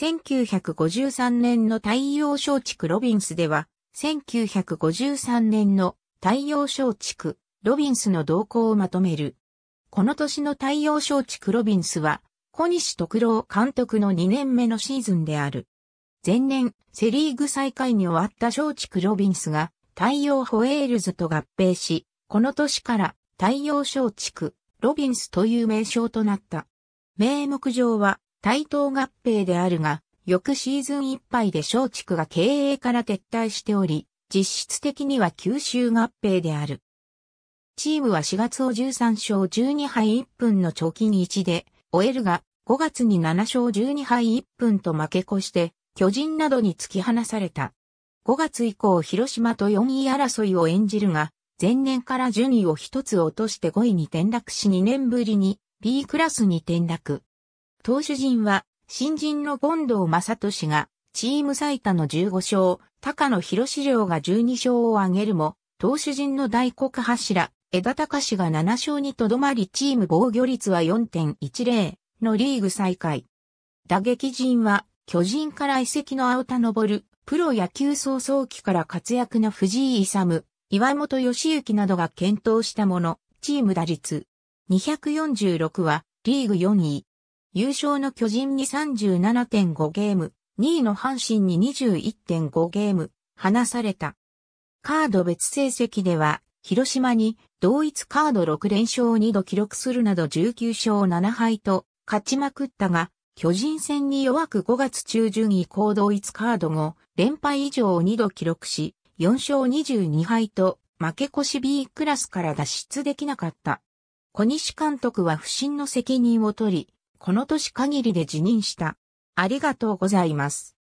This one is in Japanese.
1953年の太陽小地区ロビンスでは、1953年の太陽小地区ロビンスの動向をまとめる。この年の太陽小地区ロビンスは、小西徳郎監督の2年目のシーズンである。前年、セリーグ最下位に終わった小地区ロビンスが、太陽ホエールズと合併し、この年から太陽小地区ロビンスという名称となった。名目上は、対等合併であるが、翌シーズンいっぱいで松竹が経営から撤退しており、実質的には九州合併である。チームは4月を13勝12敗1分の貯金1で、終えるが、5月に7勝12敗1分と負け越して、巨人などに突き放された。5月以降広島と4位争いを演じるが、前年から順位を1つ落として5位に転落し2年ぶりに B クラスに転落。投手陣は、新人の権藤正俊が、チーム最多の15勝、高野博史亮が12勝を挙げるも、投手陣の大黒柱、枝隆が7勝にとどまりチーム防御率は4.10のリーグ最下位。打撃陣は、巨人から遺跡の青田昇、プロ野球早々期から活躍の藤井勇、岩本義行などが検討したもの、チーム打率。246は、リーグ4位。優勝の巨人に37.5ゲーム、2位の阪神に21.5ゲーム、離された。カード別成績では、広島に同一カード6連勝を2度記録するなど19勝7敗と勝ちまくったが、巨人戦に弱く5月中旬以降同一カード後、連敗以上を2度記録し、4勝22敗と負け越し B クラスから脱出できなかった。小西監督は不審の責任を取り、この年限りで辞任した。ありがとうございます。